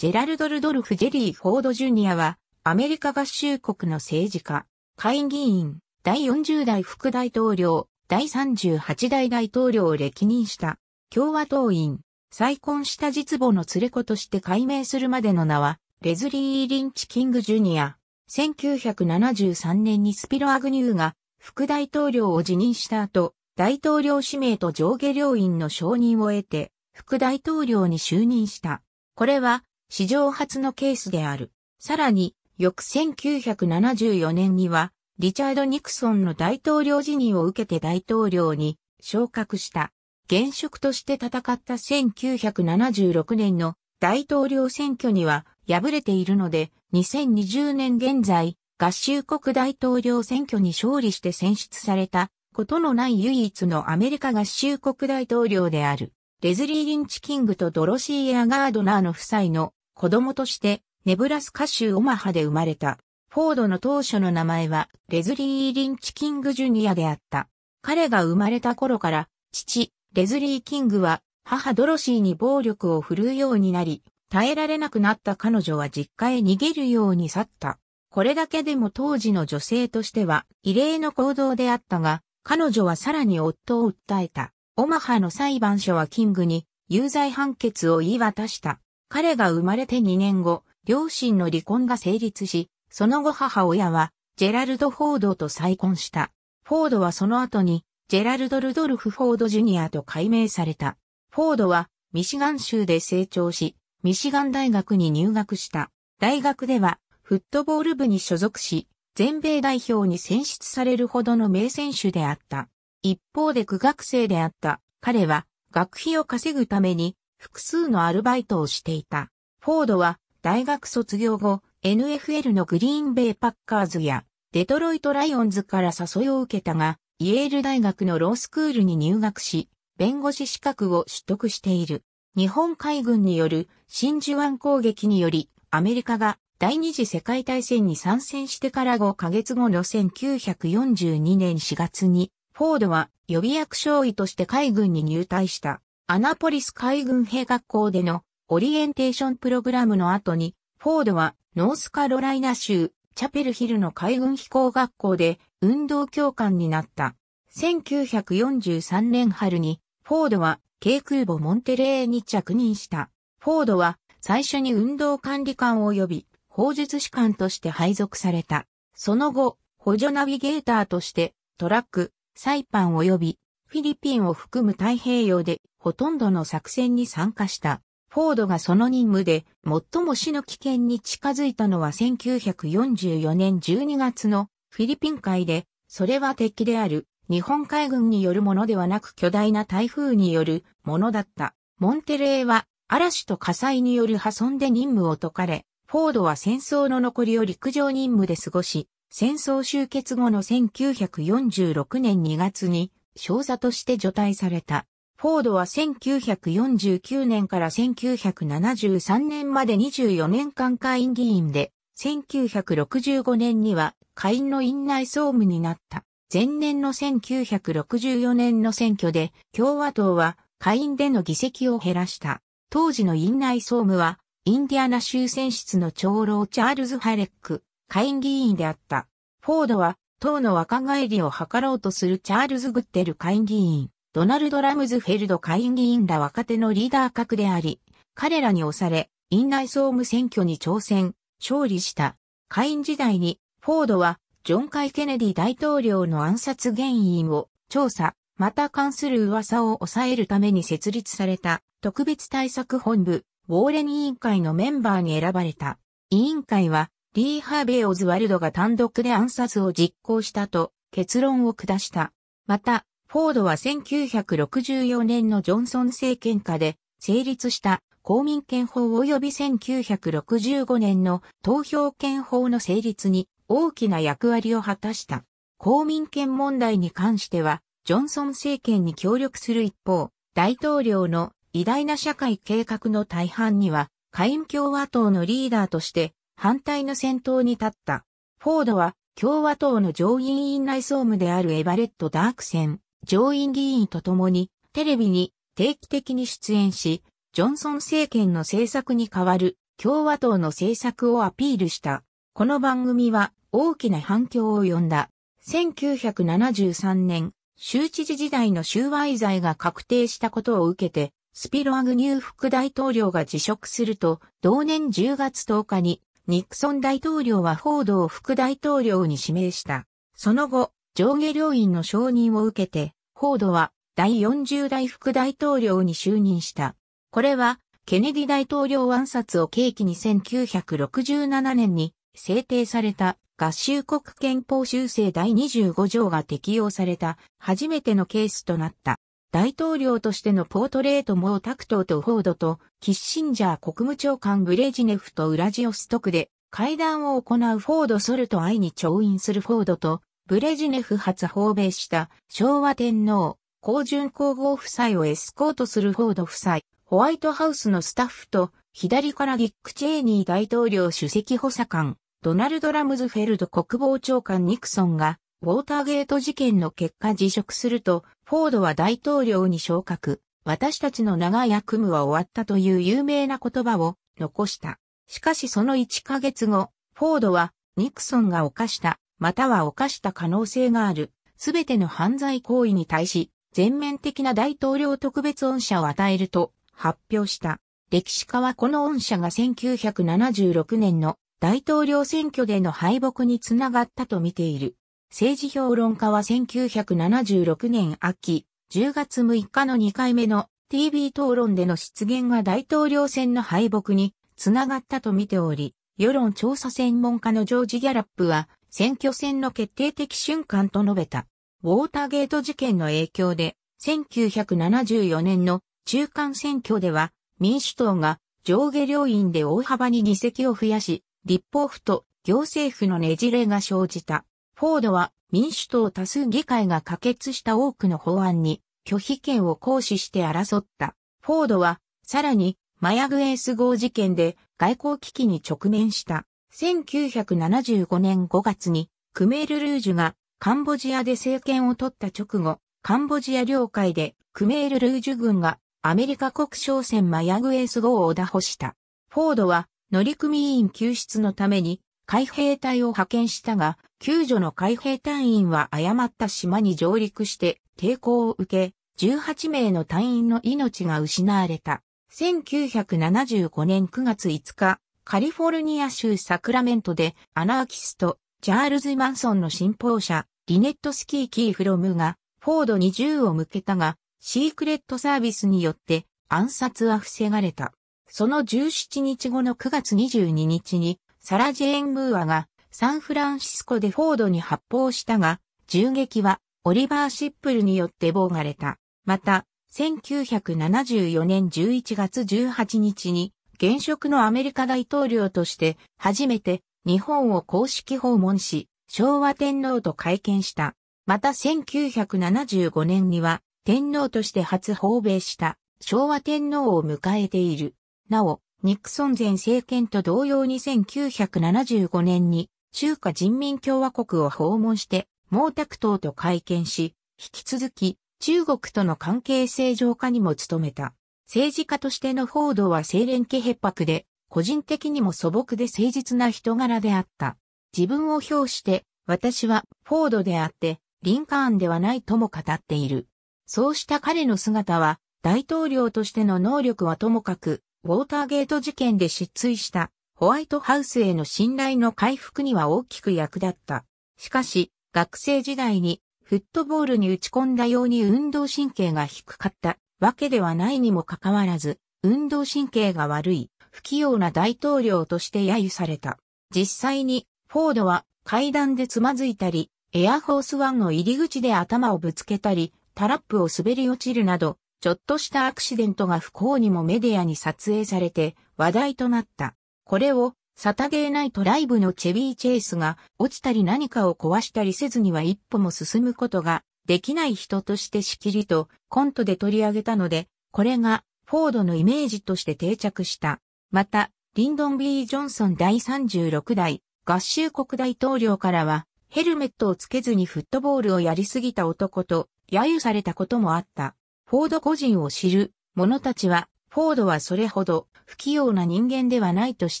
ジェラルド・ルドルフ・ジェリー・フォード・ジュニアは、アメリカ合衆国の政治家、会議員、第40代副大統領、第38代大統領を歴任した、共和党員、再婚した実母の連れ子として改名するまでの名は、レズリー・リンチ・キング・ジュニア。1973年にスピロ・アグニューが副大統領を辞任した後、大統領指名と上下両院の承認を得て、副大統領に就任した。これは史上初のケースである。さらに、翌1974年には、リチャード・ニクソンの大統領辞任を受けて大統領に昇格した。現職として戦った1976年の大統領選挙には敗れているので、2020年現在、合衆国大統領選挙に勝利して選出されたことのない唯一のアメリカ合衆国大統領である。レズリー・リンチ・キングとドロシー・エアガードナーの夫妻の子供として、ネブラスカ州オマハで生まれた。フォードの当初の名前は、レズリー・リンチ・キング・ジュニアであった。彼が生まれた頃から、父、レズリー・キングは、母ドロシーに暴力を振るうようになり、耐えられなくなった彼女は実家へ逃げるように去った。これだけでも当時の女性としては異例の行動であったが、彼女はさらに夫を訴えた。オマハの裁判所はキングに有罪判決を言い渡した。彼が生まれて2年後、両親の離婚が成立し、その後母親は、ジェラルド・フォードと再婚した。フォードはその後に、ジェラルド・ルドルフ・フォード・ジュニアと改名された。フォードは、ミシガン州で成長し、ミシガン大学に入学した。大学では、フットボール部に所属し、全米代表に選出されるほどの名選手であった。一方で苦学生であった彼は、学費を稼ぐために、複数のアルバイトをしていた。フォードは大学卒業後、NFL のグリーンベイパッカーズやデトロイトライオンズから誘いを受けたが、イエール大学のロースクールに入学し、弁護士資格を取得している。日本海軍による真珠湾攻撃により、アメリカが第二次世界大戦に参戦してから5ヶ月後の1942年4月に、フォードは予備役少尉として海軍に入隊した。アナポリス海軍兵学校でのオリエンテーションプログラムの後に、フォードはノースカロライナ州チャペルヒルの海軍飛行学校で運動教官になった。1943年春に、フォードは軽空母モンテレーに着任した。フォードは最初に運動管理官及び法術士官として配属された。その後、補助ナビゲーターとしてトラック、サイパン及びフィリピンを含む太平洋でほとんどの作戦に参加した。フォードがその任務で最も死の危険に近づいたのは1944年12月のフィリピン海で、それは敵である日本海軍によるものではなく巨大な台風によるものだった。モンテレーは嵐と火災による破損で任務を解かれ、フォードは戦争の残りを陸上任務で過ごし、戦争終結後の1946年2月に少佐として除隊された。フォードは1949年から1973年まで24年間会員議員で、1965年には会員の院内総務になった。前年の1964年の選挙で共和党は会員での議席を減らした。当時の院内総務はインディアナ州選出の長老チャールズ・ハレック、会員議員であった。フォードは党の若返りを図ろうとするチャールズ・グッテル会議員、ドナルド・ラムズフェルド下院議員ら若手のリーダー格であり、彼らに押され、院内総務選挙に挑戦、勝利した。下院時代に、フォードは、ジョン・カイ・ケネディ大統領の暗殺原因を調査、また関する噂を抑えるために設立された特別対策本部、ウォーレン委員会のメンバーに選ばれた。委員会は、リー・ハーベイ・オズワルドが単独で暗殺を実行したと結論を下した。また、フォードは1964年のジョンソン政権下で成立した公民権法及び1965年の投票権法の成立に大きな役割を果たした。公民権問題に関しては、ジョンソン政権に協力する一方、大統領の偉大な社会計画の大半には、下院共和党のリーダーとして反対の先頭に立った。フォードは共和党の上院院内総務であるエバレット・ダークセン、上院議員と共にテレビに定期的に出演し、ジョンソン政権の政策に代わる共和党の政策をアピールした。この番組は大きな反響を呼んだ。1973年、州知事時代の収賄罪が確定したことを受けて、スピロアグニュー副大統領が辞職すると、同年10月10日に、ニクソン大統領はフォードを副大統領に指名した。その後、上下両院の承認を受けて、フォードは第40代副大統領に就任した。これは、ケネディ大統領暗殺を契機に1967年に制定された合衆国憲法修正第25条が適用された初めてのケースとなった。大統領としてのポートレートもタクトーとフォードとキッシンジャー国務長官ブレジネフとウラジオストクで会談を行うフォードソルと愛に調印するフォードとブレジネフ発訪米した昭和天皇、高順皇后夫妻をエスコートするフォード夫妻、ホワイトハウスのスタッフと、左からディック・チェーニー大統領主席補佐官、ドナルド・ラムズフェルド国防長官ニクソンが、ウォーターゲート事件の結果辞職すると、フォードは大統領に昇格、私たちの長い悪夢は終わったという有名な言葉を残した。しかしその1ヶ月後、フォードはニクソンが犯したまたは犯した可能性がある、すべての犯罪行為に対し、全面的な大統領特別恩赦を与えると発表した。歴史家はこの恩赦が1976年の大統領選挙での敗北につながったと見ている。政治評論家は1976年秋、10月6日の2回目の TV 討論での出現が大統領選の敗北につながったと見ており、世論調査専門家のジョージ・ギャラップは選挙戦の決定的瞬間と述べた。ウォーターゲート事件の影響で、1974年の中間選挙では、民主党が上下両院で大幅に議席を増やし、立法府と行政府のねじれが生じた。フォードは民主党多数議会が可決した多くの法案に拒否権を行使して争った。フォードはさらにマヤグエース号事件で外交危機に直面した。1975年5月にクメール・ルージュがカンボジアで政権を取った直後、カンボジア領海でクメール・ルージュ軍がアメリカ国商船マヤグエース号を打破した。フォードは乗組員救出のために海兵隊を派遣したが、救助の海兵隊員は誤った島に上陸して抵抗を受け、18名の隊員の命が失われた。1975年9月5日、カリフォルニア州サクラメントでアナーキスト、チャールズ・マンソンの信奉者、リネット・スキー・キー・フロムが、フォードに銃を向けたが、シークレットサービスによって暗殺は防がれた。その17日後の9月22日に、サラ・ジェーン・ムーアがサンフランシスコでフォードに発砲したが、銃撃はオリバー・シップルによって妨がれた。また、1974年11月18日に現職のアメリカ大統領として初めて日本を公式訪問し、昭和天皇と会見した。また1975年には天皇として初訪米した昭和天皇を迎えている。なお、ニクソン前政権と同様に1975年に中華人民共和国を訪問して毛沢東と会見し、引き続き中国との関係正常化にも努めた。政治家としてのフォードは清廉気潔白で、個人的にも素朴で誠実な人柄であった。自分を表して、私はフォードであって、リンカーンではないとも語っている。そうした彼の姿は、大統領としての能力はともかく、ウォーターゲート事件で失墜したホワイトハウスへの信頼の回復には大きく役立った。しかし、学生時代にフットボールに打ち込んだように運動神経が低かったわけではないにもかかわらず、運動神経が悪い、不器用な大統領として揶揄された。実際に、フォードは階段でつまずいたり、エアフォースワンの入り口で頭をぶつけたり、タラップを滑り落ちるなど、ちょっとしたアクシデントが不幸にもメディアに撮影されて話題となった。これをサタデーナイトライブのチェビー・チェイスが落ちたり何かを壊したりせずには一歩も進むことができない人としてしきりとコントで取り上げたので、これがフォードのイメージとして定着した。また、リンドン・ B・ ジョンソン第36代合衆国大統領からは、ヘルメットをつけずにフットボールをやりすぎた男と揶揄されたこともあった。フォード個人を知る者たちは、フォードはそれほど不器用な人間ではないとし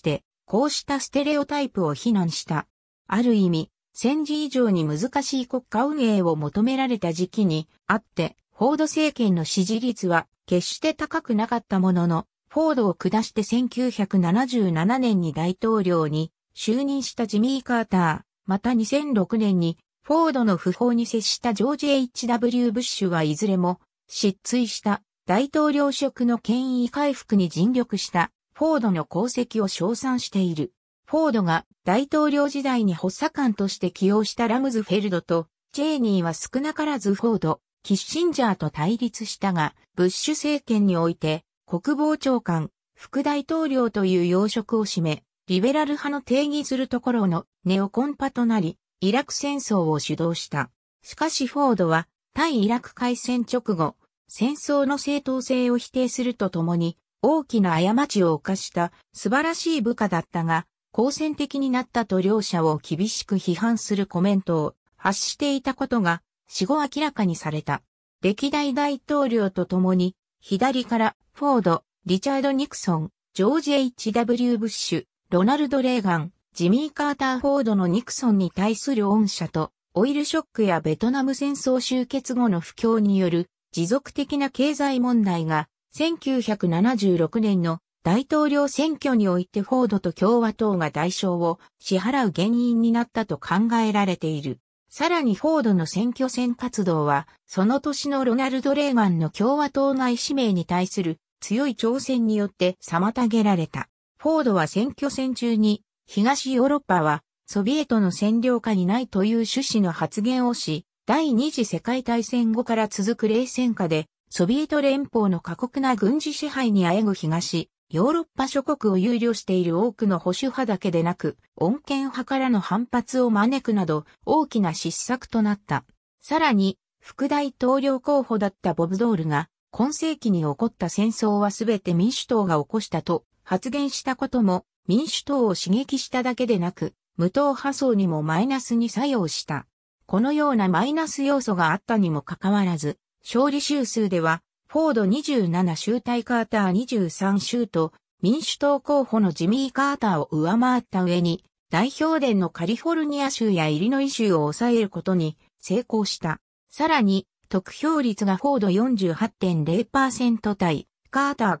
て、こうしたステレオタイプを非難した。ある意味、戦時以上に難しい国家運営を求められた時期にあって、フォード政権の支持率は決して高くなかったものの、フォードを下して1977年に大統領に就任したジミー・カーター、また2006年にフォードの訃報に接したジョージ・ H.W. ブッシュはいずれも失墜した大統領職の権威回復に尽力したフォードの功績を称賛している。フォードが大統領時代に発作官として起用したラムズフェルドと、チェーニーは少なからずフォード、キッシンジャーと対立したが、ブッシュ政権において、国防長官、副大統領という要職を占め、リベラル派の定義するところのネオコンパとなり、イラク戦争を主導した。しかしフォードは、対イラク海戦直後、戦争の正当性を否定するとともに、大きな過ちを犯した素晴らしい部下だったが、好戦的になったと両者を厳しく批判するコメントを発していたことが死後明らかにされた。歴代大統領と共に左からフォード、リチャード・ニクソン、ジョージ・ H.W. ブッシュ、ロナルド・レーガン、ジミー・カーター・フォードのニクソンに対する恩赦と、オイルショックやベトナム戦争終結後の不況による持続的な経済問題が1976年の大統領選挙においてフォードと共和党が代償を支払う原因になったと考えられている。さらにフォードの選挙戦活動は、その年のロナルド・レーガンの共和党内指名に対する強い挑戦によって妨げられた。フォードは選挙戦中に、東ヨーロッパはソビエトの占領下にないという趣旨の発言をし、第二次世界大戦後から続く冷戦下で、ソビエト連邦の過酷な軍事支配にあえぐ東、ヨーロッパ諸国を憂慮している多くの保守派だけでなく、穏健派からの反発を招くなど大きな失策となった。さらに、副大統領候補だったボブドールが、今世紀に起こった戦争はすべて民主党が起こしたと発言したことも、民主党を刺激しただけでなく、無党派層にもマイナスに作用した。このようなマイナス要素があったにもかかわらず、勝利収数ではフォード27州対カーター23州と民主党候補のジミー・カーターを上回った上に、代表伝のカリフォルニア州やイリノイ州を抑えることに成功した。さらに、得票率がフォード48.0%対、カーター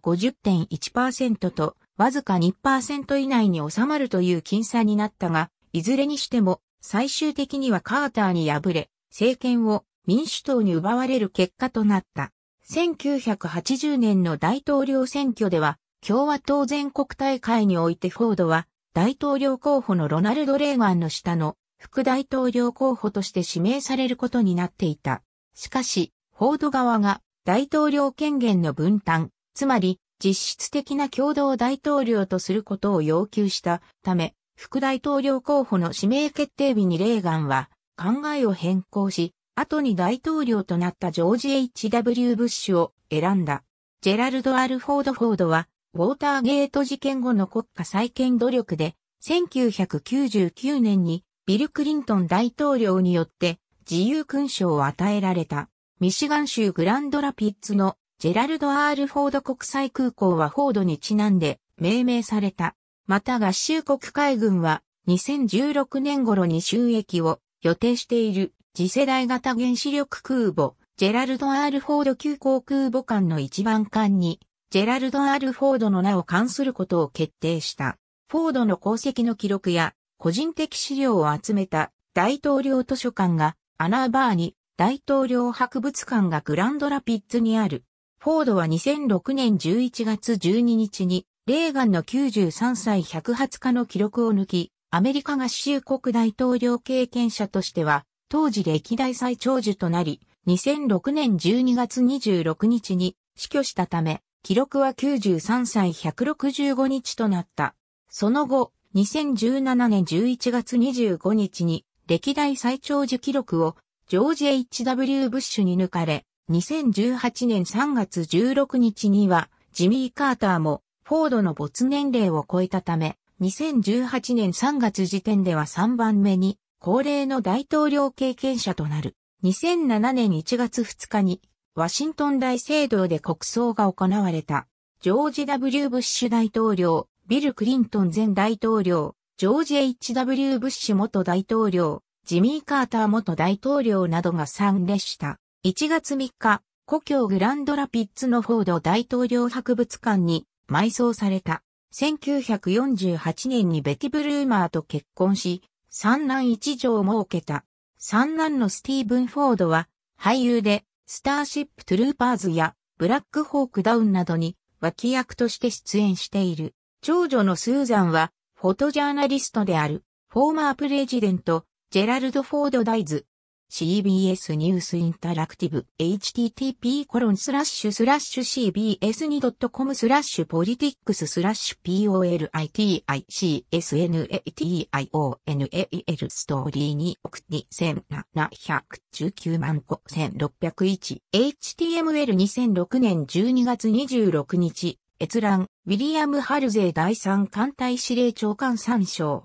50.1%と、わずか2%以内に収まるという僅差になったが、いずれにしても、最終的にはカーターに敗れ、政権を民主党に奪われる結果となった。1980年の大統領選挙では、共和党全国大会においてフォードは、大統領候補のロナルド・レーガンの下の副大統領候補として指名されることになっていた。しかし、フォード側が大統領権限の分担、つまり実質的な共同大統領とすることを要求したため、副大統領候補の指名決定日にレーガンは考えを変更し、後に大統領となったジョージ・ H.W. ブッシュを選んだ。ジェラルド・アルフォード・フォードは、ウォーターゲート事件後の国家再建努力で、1999年にビル・クリントン大統領によって自由勲章を与えられた。ミシガン州グランドラピッツのジェラルド・アール・フォード国際空港はフォードにちなんで命名された。また合衆国海軍は2016年頃に収益を予定している次世代型原子力空母、ジェラルド・アール・フォード急航空母艦の一番艦に、ジェラルド・アール・フォードの名を冠することを決定した。フォードの功績の記録や、個人的資料を集めた大統領図書館がアナーバーに、大統領博物館がグランドラピッツにある。フォードは2006年11月12日に、レーガンの93歳120日の記録を抜き、アメリカ合衆国大統領経験者としては、当時歴代最長寿となり、2006年12月26日に死去したため、記録は93歳165日となった。その後、2017年11月25日に歴代最長寿記録をジョージ・ H.W. ブッシュに抜かれ、2018年3月16日にはジミー・カーターもフォードの没年齢を超えたため、2018年3月時点では3番目に高齢の大統領経験者となる。2007年1月2日に、ワシントン大聖堂で国葬が行われた。ジョージ W. ブッシュ大統領、ビル・クリントン前大統領、ジョージ H.W. ブッシュ元大統領、ジミー・カーター元大統領などが参列した。1月3日、故郷グランドラピッツのフォード大統領博物館に埋葬された。1948年にベティ・ブルーマーと結婚し、三男一女を設けた。三男のスティーブン・フォードは、俳優で、スターシップ・トゥルーパーズや、ブラック・ホーク・ダウンなどに、脇役として出演している。長女のスーザンは、フォトジャーナリストである、フォーマープレジデント、ジェラルド・フォード・ダイズ、CBS ニュースインタラクティブ http コロンスラッシュスラッシュ cbs2.com スラッシュポリティックススラッシュ politicsnation ストーリー2億2719万5601 html2006 年12月26日閲覧ウィリアム・ハルゼー第3艦隊司令長官参照